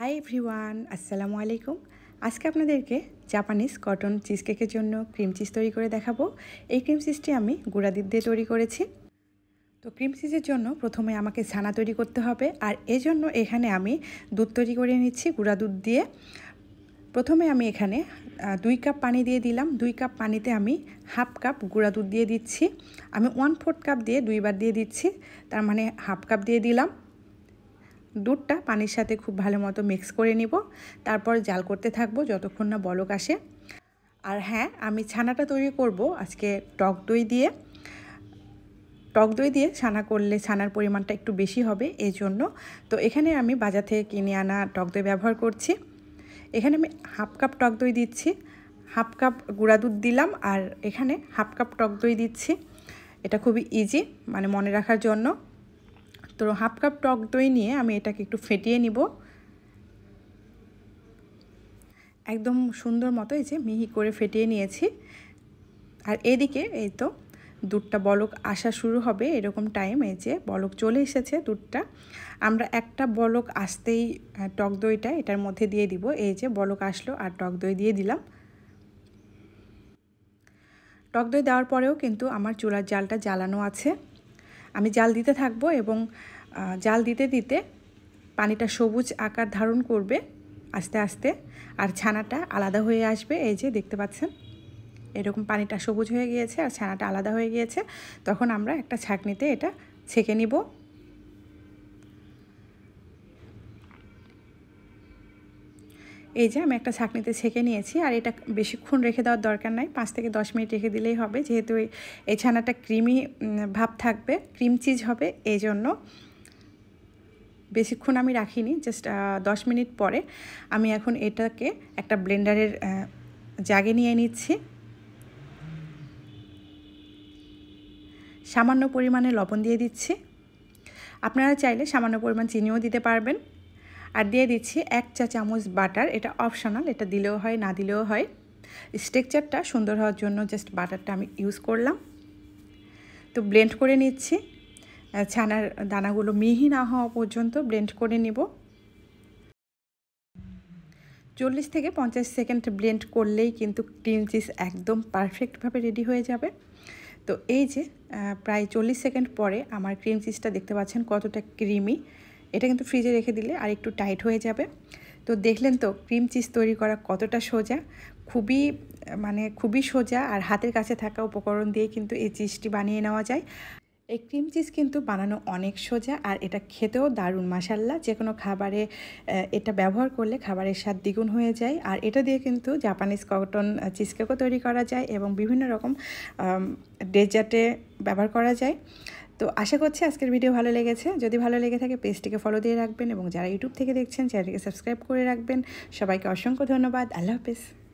hi everyone আসসালামু আলাইকুম আজকে আপনাদেরকে জাপানিজ কটন চিজকেকের জন্য ক্রিম চিজ তৈরি করে দেখাবো এই ক্রিম চিজটি আমি গুঁড়া দুধ দিয়ে তৈরি করেছি তো ক্রিম চিজের জন্য প্রথমে আমাকে ছানা তৈরি করতে হবে আর এজন্য এখানে আমি দুধ তৈরি করে নিচ্ছি গুঁড়া দুধ দিয়ে প্রথমে আমি এখানে দুই কাপ পানি দিয়ে দিলাম দুই কাপ পানিতে আমি হাফ কাপ গুঁড়া দুধ দিয়ে দিচ্ছি আমি ওয়ান ফোর্থ কাপ দিয়ে দুইবার দিয়ে দিচ্ছি তার মানে হাফ কাপ দিয়ে দিলাম দুধটা পানির সাথে খুব ভালো মতো মিক্স করে নিব তারপর জাল করতে থাকবো যতক্ষণ না বলক আসে আর হ্যাঁ আমি ছানাটা তৈরি করব আজকে টক দই দিয়ে টক দই দিয়ে ছানা করলে ছানার পরিমাণটা একটু বেশি হবে এই জন্য তো এখানে আমি বাজার থেকে কিনে আনা টক দই ব্যবহার করছি এখানে আমি হাফ কাপ টক দই দিচ্ছি হাফ কাপ গুঁড়া দুধ দিলাম আর এখানে হাফ কাপ টক দই দিচ্ছি এটা খুবই ইজি মানে মনে রাখার জন্য তো হাফ কাপ টক দই নিয়ে আমি এটাকে একটু ফেটিয়ে নিব একদম সুন্দর মতো এই যে মিহি করে ফেটিয়ে নিয়েছি আর এদিকে এই তো দুধটা বলক আসা শুরু হবে এরকম টাইম এই যে বলক চলে এসেছে দুধটা আমরা একটা বলক আসতেই টক দইটা এটার মধ্যে দিয়ে দিব এই যে বলক আসলো আর টক দই দিয়ে দিলাম টক দই দেওয়ার পরেও কিন্তু আমার চুলার জালটা জ্বালানো আছে আমি জাল দিতে থাকব এবং জাল দিতে দিতে পানিটা সবুজ আকার ধারণ করবে আস্তে আস্তে আর ছানাটা আলাদা হয়ে আসবে এই যে দেখতে পাচ্ছেন এরকম পানিটা সবুজ হয়ে গিয়েছে আর ছানাটা আলাদা হয়ে গিয়েছে তখন আমরা একটা ছাঁকনিতে এটা ছেঁকে নিব এই যে আমি একটা ছাঁকনিতে ছেঁকে নিয়েছি আর এটা বেশিক্ষণ রেখে দেওয়ার দরকার নাই পাঁচ থেকে দশ মিনিট রেখে দিলেই হবে যেহেতু এই ছানাটা ক্রিমি ভাব থাকবে ক্রিম চিজ হবে এই জন্য বেশিক্ষণ আমি রাখিনি জাস্ট দশ মিনিট পরে আমি এখন এটাকে একটা ব্লেন্ডারের জাগে নিয়ে নিচ্ছি সামান্য পরিমাণে লবণ দিয়ে দিচ্ছি আপনারা চাইলে সামান্য পরিমাণ চিনিও দিতে পারবেন আর দিয়ে দিচ্ছি এক চা চামচ বাটার এটা অপশনাল এটা দিলেও হয় না দিলেও হয় স্ট্রেকচারটা সুন্দর হওয়ার জন্য জাস্ট বাটারটা আমি ইউজ করলাম তো ব্লেন্ড করে নিচ্ছি ছানার দানাগুলো মিহি না হওয়া পর্যন্ত ব্লেন্ড করে নিব চল্লিশ থেকে পঞ্চাশ সেকেন্ড ব্লেন্ড করলেই কিন্তু ক্রিম চিজ একদম পারফেক্টভাবে রেডি হয়ে যাবে তো এই যে প্রায় চল্লিশ সেকেন্ড পরে আমার ক্রিম চিজটা দেখতে পাচ্ছেন কতটা ক্রিমি এটা কিন্তু ফ্রিজে রেখে দিলে আর একটু টাইট হয়ে যাবে তো দেখলেন তো ক্রিম চিজ তৈরি করা কতটা সোজা খুবই মানে খুবই সোজা আর হাতের কাছে থাকা উপকরণ দিয়ে কিন্তু এই চিজটি বানিয়ে নেওয়া যায় এই ক্রিম চিজ কিন্তু বানানো অনেক সোজা আর এটা খেতেও দারুণ মাসাল্লা যে কোনো খাবারে এটা ব্যবহার করলে খাবারের স্বাদ দ্বিগুণ হয়ে যায় আর এটা দিয়ে কিন্তু জাপানিজ কটন চিজকেকও তৈরি করা যায় এবং বিভিন্ন রকম ডেজার্টে ব্যবহার করা যায় তো আশা করছি আজকের ভিডিও ভালো লেগেছে যদি ভালো লেগে থাকে পেজটিকে ফলো দিয়ে রাখবেন এবং যারা ইউটিউব থেকে দেখছেন চ্যানেলটিকে সাবস্ক্রাইব করে রাখবেন সবাইকে অসংখ্য ধন্যবাদ আল্লাহ হাফেজ